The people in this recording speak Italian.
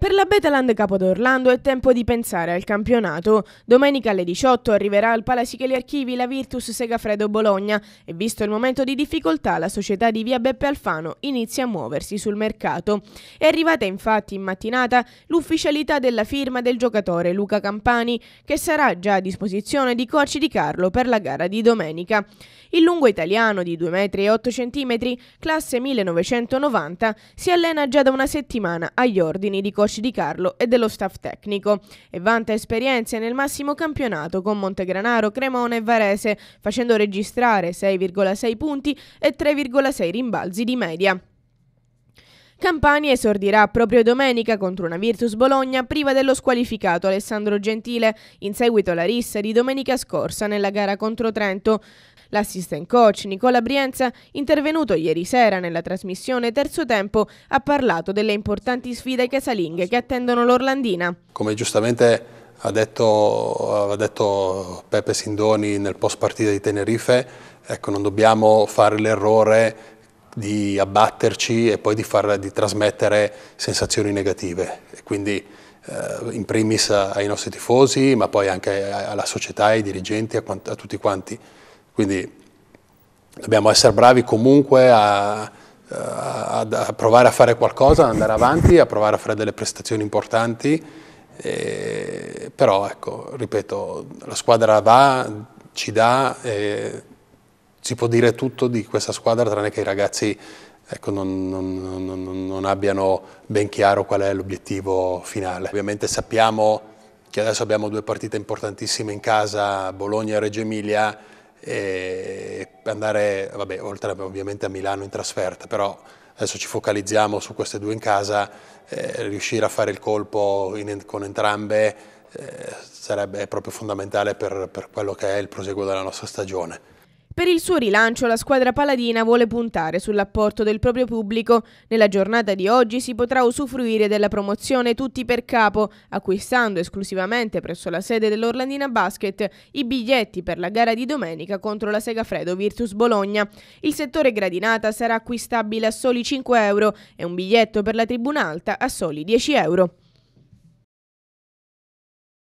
Per la Betaland d'Orlando è tempo di pensare al campionato. Domenica alle 18 arriverà al Palasicheli Archivi la Virtus Segafredo Bologna e visto il momento di difficoltà la società di via Beppe Alfano inizia a muoversi sul mercato. È arrivata infatti in mattinata l'ufficialità della firma del giocatore Luca Campani che sarà già a disposizione di Corci di Carlo per la gara di domenica. Il lungo italiano di 2,8 m, classe 1990, si allena già da una settimana agli ordini di Coach Cosci di Carlo e dello staff tecnico e vanta esperienze nel massimo campionato con Montegranaro, Cremona e Varese, facendo registrare 6,6 punti e 3,6 rimbalzi di media. Campania esordirà proprio domenica contro una Virtus Bologna priva dello squalificato Alessandro Gentile, in seguito alla rissa di domenica scorsa nella gara contro Trento. L'assistant coach Nicola Brienza, intervenuto ieri sera nella trasmissione Terzo Tempo, ha parlato delle importanti sfide casalinghe che attendono l'Orlandina. Come giustamente ha detto, ha detto, Pepe Sindoni nel post partita di Tenerife, ecco, non dobbiamo fare l'errore di abbatterci e poi di, far, di trasmettere sensazioni negative. E quindi eh, in primis ai nostri tifosi, ma poi anche alla società, ai dirigenti, a, a tutti quanti. Quindi dobbiamo essere bravi comunque a, eh, a, a, provare a fare qualcosa, ad andare avanti, a provare a fare delle prestazioni importanti. E, però ecco, ripeto, la squadra va, ci dà. E, si può dire tutto di questa squadra tranne che i ragazzi ecco, non, non, non, non, abbiano ben chiaro qual è l'obiettivo finale. Ovviamente sappiamo che adesso abbiamo due partite importantissime in casa, Bologna e Reggio Emilia, e andare, vabbè, oltre ovviamente a Milano in trasferta, però adesso ci focalizziamo su queste due in casa, eh, riuscire a fare il colpo in, con entrambe eh, sarebbe proprio fondamentale per, per quello che è il proseguo della nostra stagione. Per il suo rilancio la squadra paladina vuole puntare sull'apporto del proprio pubblico. Nella giornata di oggi si potrà usufruire della promozione Tutti per Capo, acquistando esclusivamente presso la sede dell'Orlandina Basket i biglietti per la gara di domenica contro la Segafredo Virtus Bologna. Il settore gradinata sarà acquistabile a soli 5 euro e un biglietto per la tribuna alta a soli 10 euro.